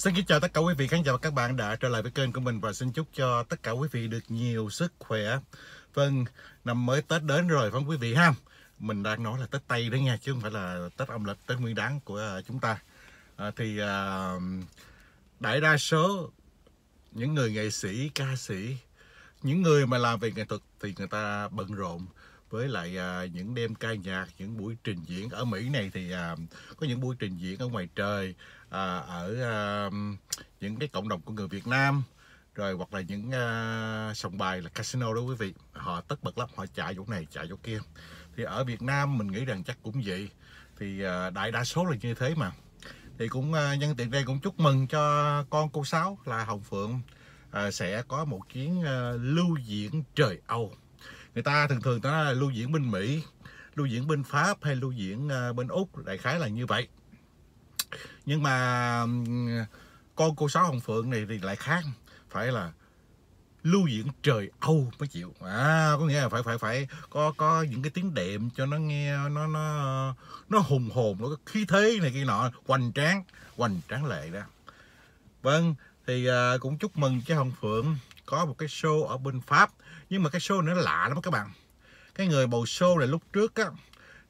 Xin kính chào tất cả quý vị khán giả và các bạn đã trở lại với kênh của mình và xin chúc cho tất cả quý vị được nhiều sức khỏe. Vâng, năm mới Tết đến rồi phải quý vị ha? Mình đang nói là Tết Tây đấy nha, chứ không phải là Tết âm lịch, Tết nguyên đáng của à, chúng ta. À, thì à, đại đa số những người nghệ sĩ, ca sĩ, những người mà làm về nghệ thuật thì người ta bận rộn với lại à, những đêm ca nhạc, những buổi trình diễn ở Mỹ này thì à, có những buổi trình diễn ở ngoài trời à, ở à, những cái cộng đồng của người Việt Nam rồi hoặc là những uh, sòng bài là casino đó quý vị họ tất bật lắm họ chạy chỗ này chạy chỗ kia thì ở Việt Nam mình nghĩ rằng chắc cũng vậy thì uh, đại đa số là như thế mà thì cũng uh, nhân tiện đây cũng chúc mừng cho con cô sáu là Hồng Phượng uh, sẽ có một chuyến uh, lưu diễn trời Âu người ta thường thường ta nói là lưu diễn bên Mỹ lưu diễn bên Pháp hay lưu diễn bên Úc đại khái là như vậy nhưng mà con cô sáu hồng phượng này thì lại khác phải là lưu diễn trời âu mới chịu à có nghĩa là phải phải phải có có những cái tiếng đệm cho nó nghe nó nó nó hùng hồn nó khí thế này kia nọ hoành tráng hoành tráng lệ đó vâng thì à, cũng chúc mừng cho hồng phượng có một cái show ở bên pháp nhưng mà cái show nó lạ lắm các bạn cái người bầu show này lúc trước á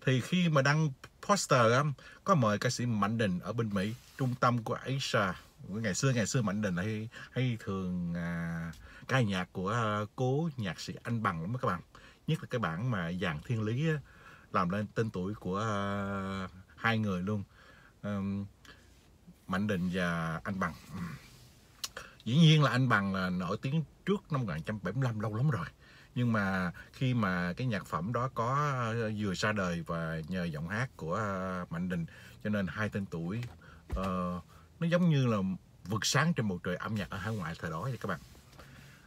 thì khi mà đăng Foster um, có mời ca sĩ Mạnh Đình ở bên Mỹ trung tâm của Asia ngày xưa ngày xưa Mạnh Đình hay hay thường à, ca nhạc của uh, cố nhạc sĩ Anh Bằng lắm các bạn nhất là cái bản mà dàn thiên lý á, làm lên tên tuổi của uh, hai người luôn um, Mạnh Đình và Anh Bằng dĩ nhiên là Anh Bằng là nổi tiếng trước năm 1975 lâu lắm rồi nhưng mà khi mà cái nhạc phẩm đó có ờ, vừa ra đời và nhờ giọng hát của ờ, mạnh đình cho nên hai tên tuổi uh, nó giống như là vượt sáng trên bầu trời âm nhạc ở hải ngoại thời đó vậy các bạn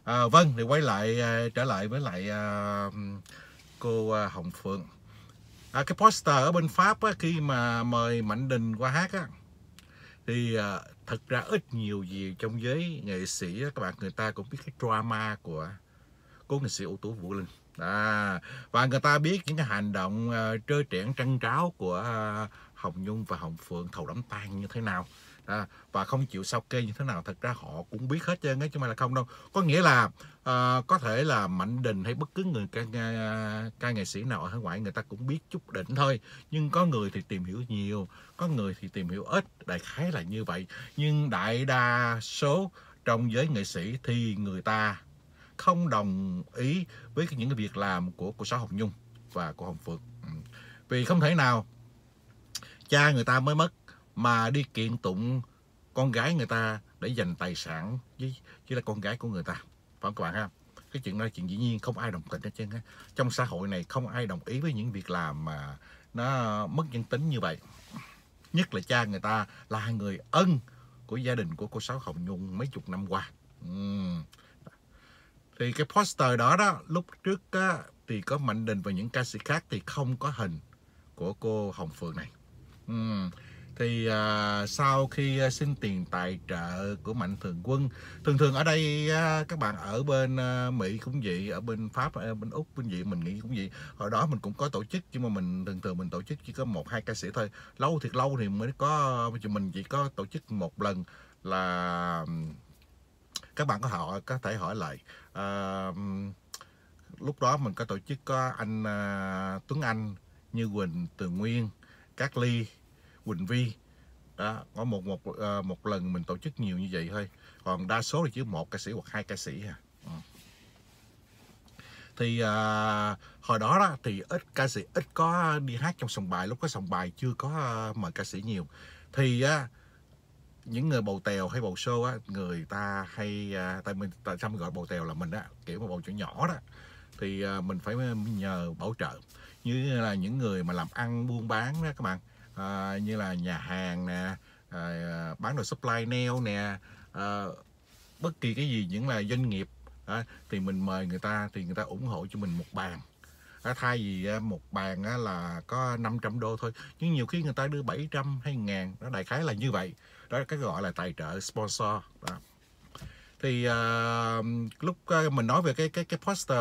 à, vâng thì quay lại trở lại với lại uh, cô hồng phượng à, cái poster ở bên pháp á, khi mà mời mạnh đình qua hát á, thì à, thật ra ít nhiều gì trong giới nghệ sĩ á, các bạn người ta cũng biết cái drama của của nghệ sĩ ưu tú Vũ Linh à, và người ta biết những cái hành động uh, trơ trẽn trăn tráo của uh, Hồng Nhung và Hồng Phượng thầu đấm tan như thế nào à, và không chịu sao kê như thế nào thật ra họ cũng biết hết trơn á chứ mà là không đâu có nghĩa là à, có thể là mạnh đình hay bất cứ người ca, ca, ca nghệ sĩ nào ở hải ngoại người ta cũng biết chút đỉnh thôi nhưng có người thì tìm hiểu nhiều có người thì tìm hiểu ít đại khái là như vậy nhưng đại đa số trong giới nghệ sĩ thì người ta không đồng ý với những cái việc làm của cô Sáu Hồng Nhung và cô Hồng Phượng. Ừ. Vì không thể nào cha người ta mới mất mà đi kiện tụng con gái người ta để giành tài sản với chứ là con gái của người ta. Phải không các bạn ha? Cái chuyện đó chuyện dĩ nhiên không ai đồng tình hết trơn á. Trong xã hội này không ai đồng ý với những việc làm mà nó mất nhân tính như vậy. Nhất là cha người ta là người ân của gia đình của cô Sáu Hồng Nhung mấy chục năm qua. Uhm thì cái poster đó đó lúc trước á, thì có Mạnh Đình và những ca sĩ khác thì không có hình của cô Hồng Phượng này uhm. thì à, sau khi à, xin tiền tài trợ của Mạnh Thường Quân thường thường ở đây à, các bạn ở bên à, Mỹ cũng vậy ở bên Pháp ở à, bên Úc bên vậy mình nghĩ cũng vậy hồi đó mình cũng có tổ chức nhưng mà mình thường thường mình tổ chức chỉ có một hai ca sĩ thôi lâu thiệt lâu thì mới có mình chỉ có tổ chức một lần là các bạn có hỏi có thể hỏi lại à, lúc đó mình có tổ chức có anh à, Tuấn Anh như Quỳnh Tường Nguyên Cát Ly Quỳnh Vi đó có một một ờ, một lần mình tổ chức nhiều như vậy thôi còn đa số là chỉ một ca sĩ hoặc hai ca sĩ à ừ. thì à, hồi đó đó thì ít ca sĩ ít có đi hát trong sòng bài lúc có sòng bài chưa có ờ, mời ca sĩ nhiều thì à, những người bầu tèo hay bầu sô á người ta hay à, tại mình tại sao mình gọi bầu tèo là mình á kiểu một bầu chữ nhỏ đó thì à, mình phải à, nhờ bảo trợ như là những người mà làm ăn buôn bán đó các bạn à, như là nhà hàng nè à, bán đồ supply nail nè à, bất kỳ cái gì những là doanh nghiệp à, thì mình mời người ta thì người ta ủng hộ cho mình một bàn à, thay vì một bàn á, là có 500 đô thôi nhưng nhiều khi người ta đưa 700 hay ngàn nó đại khái là như vậy đó cái gọi là tài trợ sponsor đó. thì uh, lúc uh, mình nói về cái cái cái poster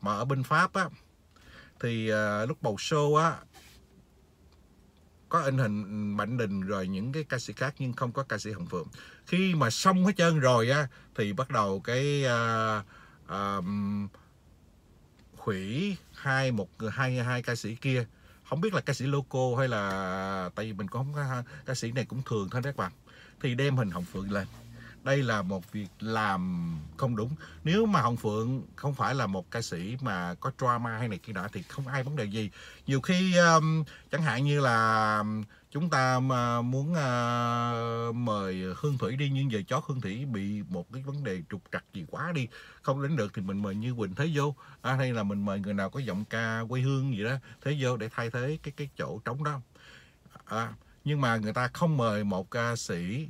mà ở bên pháp á thì uh, lúc bầu show á có in hình Mạnh Đình rồi những cái ca sĩ khác nhưng không có ca sĩ Hồng Phượng. Khi mà xong hết trơn rồi á thì bắt đầu cái uh, um, hủy hai một hai hai ca sĩ kia không biết là ca sĩ loco hay là tại vì mình cũng không ca sĩ này cũng thường thôi các bạn thì đem hình hồng phượng lên đây là một việc làm không đúng nếu mà hồng phượng không phải là một ca sĩ mà có drama hay này kia nọ thì không ai vấn đề gì nhiều khi um, chẳng hạn như là um, chúng ta mà muốn uh, mời hương thủy đi nhưng giờ chó hương thủy bị một cái vấn đề trục trặc gì quá đi không đến được thì mình mời như quỳnh thế vô à, hay là mình mời người nào có giọng ca quê hương gì đó thế vô để thay thế cái cái chỗ trống đó à, nhưng mà người ta không mời một ca sĩ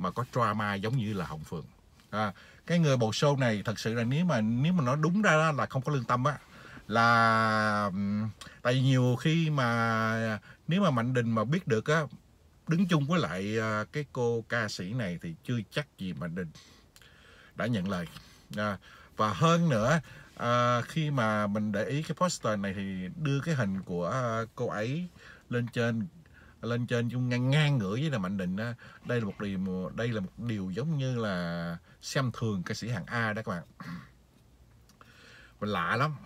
mà có trauma giống như là Hồng Phượng à, cái người bầu sâu này thật sự là nếu mà nếu mà nó đúng ra là không có lương tâm á là tại vì nhiều khi mà nếu mà Mạnh Đình mà biết được á đứng chung với lại à, cái cô ca sĩ này thì chưa chắc gì Mạnh Đình đã nhận lời à, và hơn nữa à, khi mà mình để ý cái poster này thì đưa cái hình của à, cô ấy lên trên lên trên chung ngang ngang ngửa với là mạnh định đó. đây là một điều đây là một điều giống như là xem thường ca sĩ hàng A đó các bạn mình lạ lắm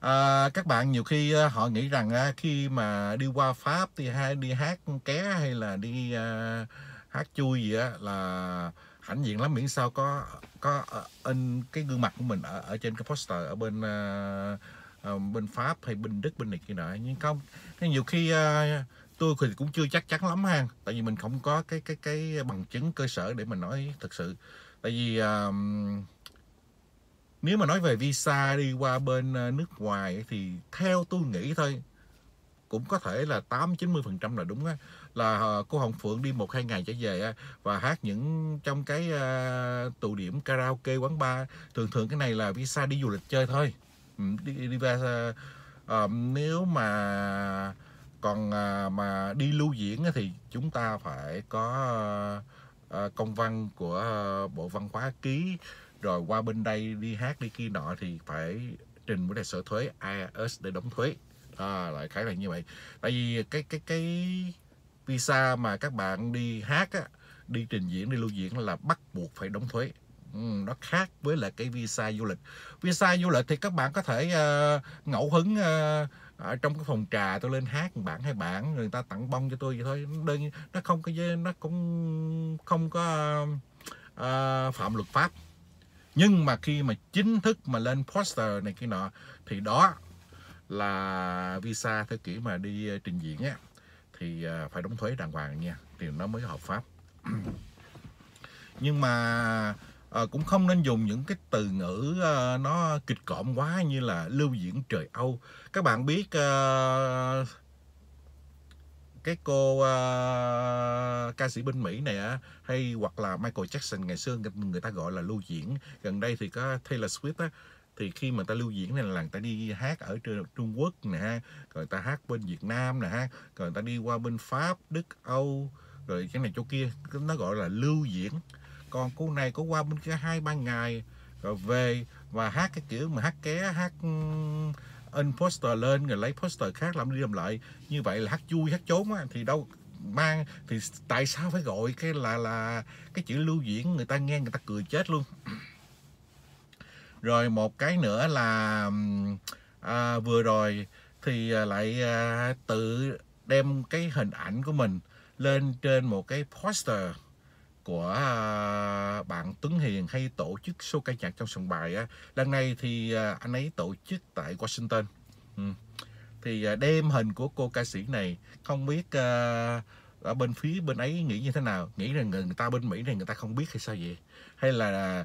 à, các bạn nhiều khi ờ, họ nghĩ rằng ờ, khi mà đi qua Pháp thì hay đi hát ké hay là đi uh, hát chui gì á là hãnh diện lắm miễn sao có có in cái gương mặt của mình ở ở trên cái poster ở bên uh, Ờ, bên Pháp hay bên Đức bên này kia nọ nhưng không nhiều khi ờ, tôi thì cũng chưa chắc chắn lắm ha tại vì mình không có cái cái cái bằng chứng cơ sở để mình nói thật sự tại vì um, nếu mà nói về visa đi qua bên nước ngoài thì theo tôi nghĩ thôi cũng có thể là 8 90 phần trăm là đúng á là cô Hồng Phượng đi một hai ngày trở về và hát những trong cái uh, tụ điểm karaoke quán bar thường thường cái này là visa đi du lịch chơi thôi đi, đi ra uh, ờ, nếu mà còn uh, mà đi lưu diễn thì chúng ta phải có uh, công văn của uh, bộ văn hóa ký rồi qua bên đây đi hát đi kia nọ thì phải trình với đại sở thuế IRS để đóng thuế à, lại khái là như vậy tại vì cái cái cái visa mà các bạn đi hát á, đi trình diễn đi lưu diễn là bắt buộc phải đóng thuế Ừ, nó khác với là cái visa du lịch visa du lịch thì các bạn có thể uh, ngẫu hứng uh, ở trong cái phòng trà tôi lên hát một bản hai bản người ta tặng bông cho tôi vậy thôi đơn nó không có nó cũng không có uh, phạm luật pháp nhưng mà khi mà chính thức mà lên poster này kia nọ thì đó là visa theo kiểu mà đi trình diễn á thì phải đóng thuế đàng hoàng nha thì nó mới hợp pháp nhưng mà à, cũng không nên dùng những cái từ ngữ à, nó kịch cộm quá như là lưu diễn trời Âu các bạn biết à, cái cô uh, ca sĩ bên Mỹ này á hay hoặc là Michael Jackson ngày xưa người ta gọi là lưu diễn gần đây thì có Taylor Swift á thì khi mà ta lưu diễn này là người ta đi hát ở Trung Quốc nè ha rồi ta hát bên Việt Nam nè ha rồi ta đi qua bên Pháp Đức Âu rồi cái này chỗ kia nó gọi là lưu diễn còn cô này có qua bên kia hai ba ngày rồi về và hát cái kiểu mà hát ké hát ừ, in poster lên rồi lấy poster khác làm đi làm lại như vậy là hát vui hát trốn á thì đâu mang thì tại sao phải gọi cái là là cái chữ lưu diễn người ta nghe người ta cười chết luôn rồi một cái nữa là à, vừa rồi thì à, lại à, tự đem cái hình ảnh của mình lên trên một cái poster của à, bạn Tuấn Hiền hay tổ chức show ca nhạc trong sòng bài á lần này thì à, anh ấy tổ chức tại Washington ừ. thì à, đem hình của cô ca sĩ này không biết ở bên phía bên ấy nghĩ như thế nào nghĩ rằng người ta bên Mỹ này người ta không biết hay sao vậy hay là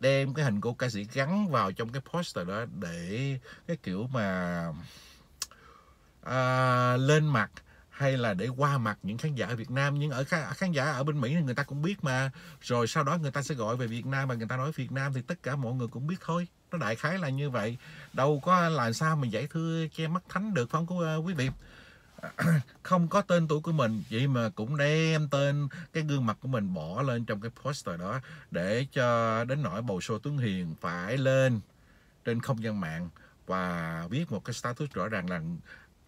đem cái hình của ca sĩ gắn vào trong cái poster đó để cái kiểu mà à, lên mặt hay là để qua mặt những khán giả ở Việt Nam nhưng ở khán giả ở bên Mỹ thì người ta cũng biết mà rồi sau đó người ta sẽ gọi về Việt Nam và người ta nói Việt Nam thì tất cả mọi người cũng biết thôi nó đại khái là như vậy đâu có làm sao mà giải thư che mắt thánh được không có à, quý vị không có tên tuổi của mình vậy mà cũng đem tên cái gương mặt của mình bỏ lên trong cái poster đó để cho đến nỗi bầu sô Tuấn Hiền phải lên trên không gian mạng và viết một cái status rõ ràng là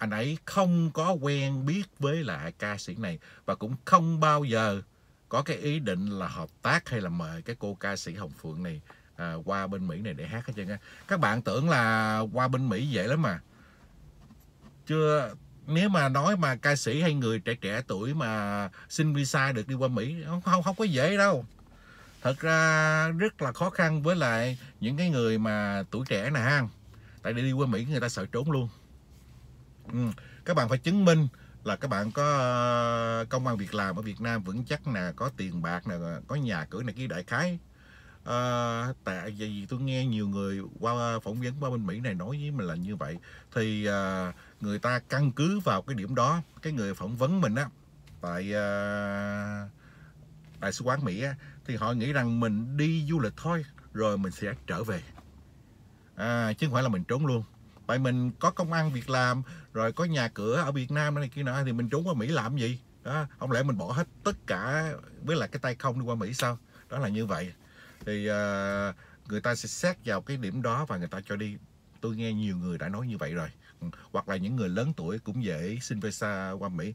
anh ấy không có quen biết với lại ca sĩ này và cũng không bao giờ có cái ý định là hợp tác hay là mời cái cô ca sĩ Hồng Phượng này à, qua bên Mỹ này để hát hết trơn á. Các bạn tưởng là qua bên Mỹ vậy lắm mà. Chưa nếu mà nói mà ca sĩ hay người trẻ trẻ tuổi mà xin visa được đi qua Mỹ không không, không có dễ đâu. Thật ra rất là khó khăn với lại những cái người mà tuổi trẻ nè ha. Tại đi qua Mỹ người ta sợ trốn luôn. Ừ. Các bạn phải chứng minh là các bạn có ờ, công an việc làm ở Việt Nam vững chắc nè, có tiền bạc nè, có nhà cửa này kia đại khái. À, tại vì tôi nghe nhiều người qua phỏng vấn qua bên Mỹ này nói với mình là như vậy thì à, người ta căn cứ vào cái điểm đó cái người phỏng vấn mình á tại à, đại sứ quán Mỹ á, thì họ nghĩ rằng mình đi du lịch thôi rồi mình sẽ trở về à, chứ không phải là mình trốn luôn tại mình có công ăn việc làm rồi có nhà cửa ở Việt Nam này kia nọ thì mình trốn qua Mỹ làm gì đó không lẽ mình bỏ hết tất cả với lại cái tay không đi qua Mỹ sao đó là như vậy thì uh, người ta sẽ xét vào cái điểm đó và người ta cho đi tôi nghe nhiều người đã nói như vậy rồi hoặc là những người lớn tuổi cũng dễ xin visa qua Mỹ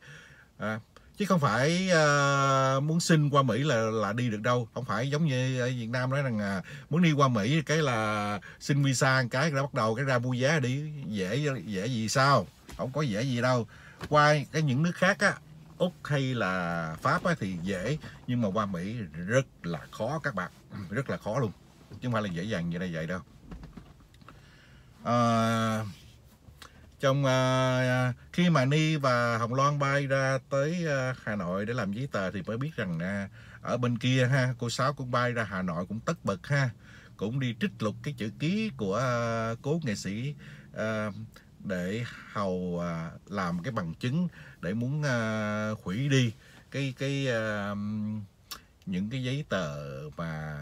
à, chứ không phải uh, muốn xin qua Mỹ là là đi được đâu không phải giống như ở Việt Nam nói rằng à, muốn đi qua Mỹ cái là xin visa cái đã bắt đầu cái ra mua vé đi dễ dễ gì sao không có dễ gì đâu qua cái những nước khác á Úc hay là Pháp á, thì dễ nhưng mà qua Mỹ rất là khó các bạn rất là khó luôn chứ không phải là dễ dàng như đây vậy đâu à, trong uh, khi mà Ni và Hồng Loan bay ra tới uh, Hà Nội để làm giấy tờ thì mới biết rằng uh, ở bên kia ha cô Sáu cũng bay ra Hà Nội cũng tất bật ha cũng đi trích lục cái chữ ký của uh, cố nghệ sĩ uh, để hầu uh, làm cái bằng chứng để muốn uh, hủy đi cái cái uh, những cái giấy tờ mà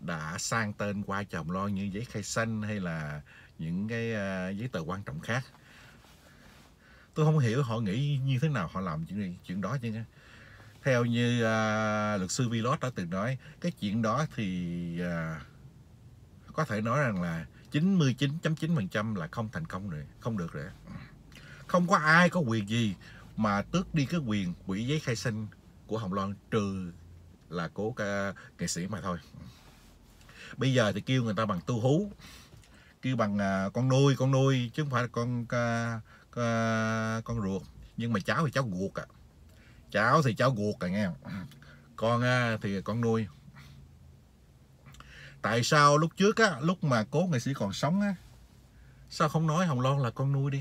đã sang tên qua chồng lo như giấy khai sinh hay là những cái ờ, giấy tờ quan trọng khác tôi không hiểu họ nghĩ như thế nào họ làm chuyện chuyện đó chứ theo như à, luật sư Vilot đã từng nói cái chuyện đó thì à, có thể nói rằng là 99.9% là không thành công rồi không được rồi không có ai có quyền gì mà tước đi cái quyền quỹ giấy khai sinh của Hồng Loan trừ là của ca, nghệ sĩ mà thôi bây giờ thì kêu người ta bằng tu hú kêu bằng à, con nuôi con nuôi chứ không phải là con con, ruột nhưng mà cháu thì cháu ruột à cháu thì cháu ruột à nghe con à, thì con nuôi tại sao lúc trước á lúc mà cố nghệ sĩ còn sống á sao không nói hồng loan là con nuôi đi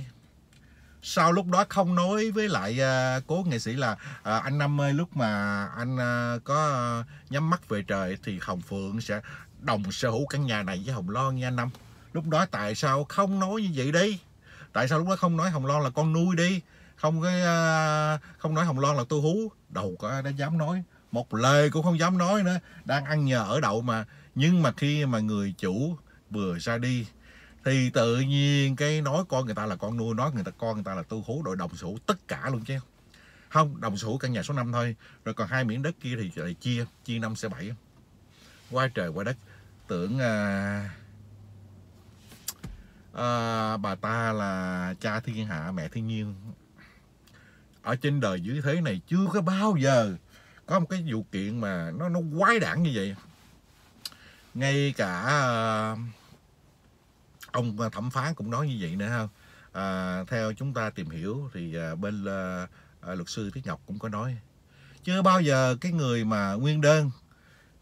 sao lúc đó không nói với lại à, cố nghệ sĩ là anh năm ơi lúc mà anh có nhắm mắt về trời thì hồng phượng sẽ đồng sở hữu căn nhà này với hồng loan nha năm lúc đó tại sao không nói như vậy đi tại sao lúc đó không nói hồng loan là con nuôi đi không cái à, không nói hồng loan là tôi hú đầu có ai đã dám nói một lời cũng không dám nói nữa đang ăn nhờ ở đậu mà nhưng mà khi mà người chủ vừa ra đi thì tự nhiên cái nói con người ta là con nuôi nói người ta con người ta là tôi hú đội đồng sủ tất cả luôn chứ không đồng sủ căn nhà số 5 thôi rồi còn hai miếng đất kia thì lại chia chia năm sẽ bảy qua trời qua đất tưởng à, à, bà ta là cha thiên hạ mẹ thiên nhiên ở trên đời dưới thế này chưa có bao giờ có một cái vụ kiện mà nó nó quái đản như vậy ngay cả ờ, ông thẩm phán cũng nói như vậy nữa không à, ờ, theo chúng ta tìm hiểu thì bên à, luật sư Thiết Ngọc cũng có nói chưa bao giờ cái người mà nguyên đơn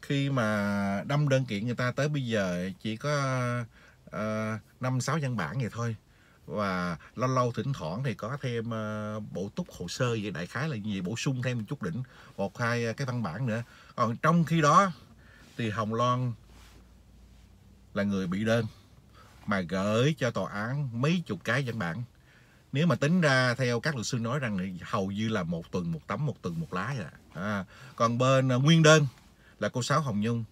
khi mà đâm đơn kiện người ta tới bây giờ chỉ có Ờ, năm sáu văn bản vậy thôi và lâu lâu thỉnh thoảng thì có thêm ờ, bộ túc hồ sơ về đại khái là gì bổ sung thêm một chút đỉnh một hai ờ, cái văn bản nữa còn trong khi đó thì Hồng Loan là người bị đơn mà gửi cho tòa án mấy chục cái văn bản nếu mà tính ra theo các luật sư nói rằng thì hầu như là một tuần một tấm một tuần một lá vậy à. còn bên nguyên đơn là cô sáu Hồng Nhung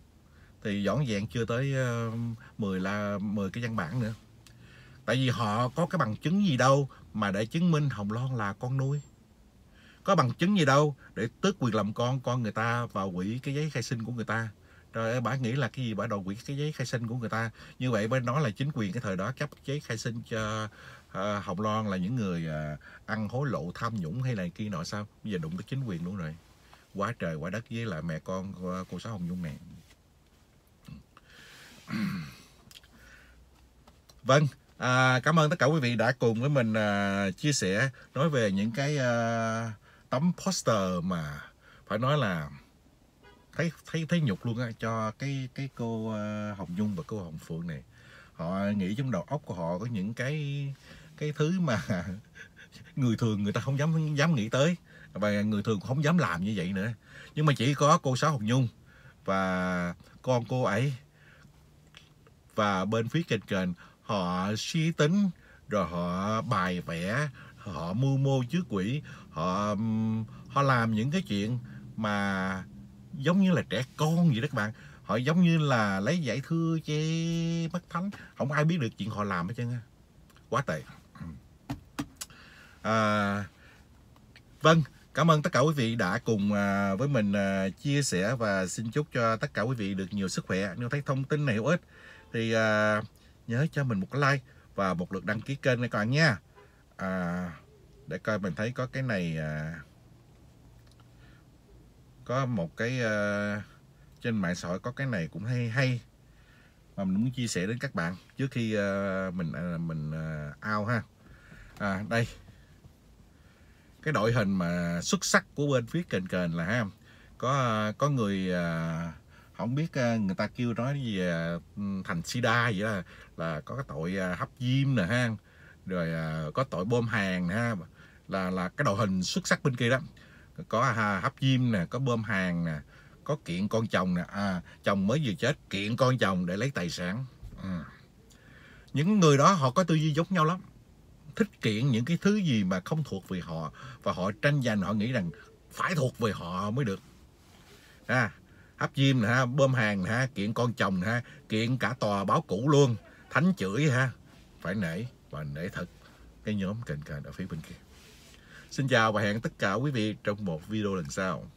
thì dọn dẹn chưa tới 10 là 10 cái văn bản nữa tại vì họ có cái bằng chứng gì đâu mà để chứng minh Hồng Loan là con nuôi có bằng chứng gì đâu để tước quyền làm con con người ta và quỷ cái giấy khai sinh của người ta rồi bà nghĩ là cái gì bà đòi quỷ cái giấy khai sinh của người ta như vậy bên đó là chính quyền cái thời đó cấp giấy khai sinh cho à, Hồng Loan là những người à, ăn hối lộ tham nhũng hay là kia nọ sao bây giờ đụng tới chính quyền luôn rồi quá trời quá đất với lại mẹ con của cô xã Hồng Nhung này vâng à, cảm ơn tất cả quý vị đã cùng với mình à, chia sẻ nói về những cái à, tấm poster mà phải nói là thấy thấy thấy nhục luôn á cho cái cái cô à, Hồng Nhung và cô Hồng Phượng này họ nghĩ trong đầu óc của họ có những cái cái thứ mà người thường người ta không dám dám nghĩ tới và người thường không dám làm như vậy nữa nhưng mà chỉ có cô sáu Hồng Nhung và con cô ấy và bên phía kênh kênh họ suy tính rồi họ bài vẽ họ mưu mô chứa quỷ họ họ làm những cái chuyện mà giống như là trẻ con vậy đó các bạn họ giống như là lấy giải thưa che mắt thánh không ai biết được chuyện họ làm hết trơn á quá tệ à, vâng cảm ơn tất cả quý vị đã cùng à, với mình à, chia sẻ và xin chúc cho tất cả quý vị được nhiều sức khỏe nếu thấy thông tin này hữu ích thì à, nhớ cho mình một cái like và một lượt đăng ký kênh nha các bạn nha à, để coi mình thấy có cái này à, có một cái à, trên mạng xã hội có cái này cũng hay hay mà mình muốn chia sẻ đến các bạn trước khi à, mình à, mình à, ao ha à, đây cái đội hình mà xuất sắc của bên phía kền kền là ha có à, có người à, không biết ờ, người ta kêu nói gì ờ, thành sida vậy là là có cái tội ờ, hấp diêm nè ha rồi có tội bom hàng ha là là cái đội hình xuất sắc bên kia đó có à, hấp diêm nè có bom hàng nè có kiện con chồng nè à, chồng mới vừa chết kiện con chồng để lấy tài sản à. những người đó họ có tư duy giống nhau lắm thích kiện những cái thứ gì mà không thuộc về họ và họ tranh giành họ nghĩ rằng phải thuộc về họ mới được à, hấp diêm nè ha bơm hàng nè ha kiện con chồng nè ha kiện cả tòa báo cũ luôn thánh chửi ha phải nể và nể thật cái nhóm kênh kênh ở phía bên kia xin chào và hẹn tất cả quý vị trong một video lần sau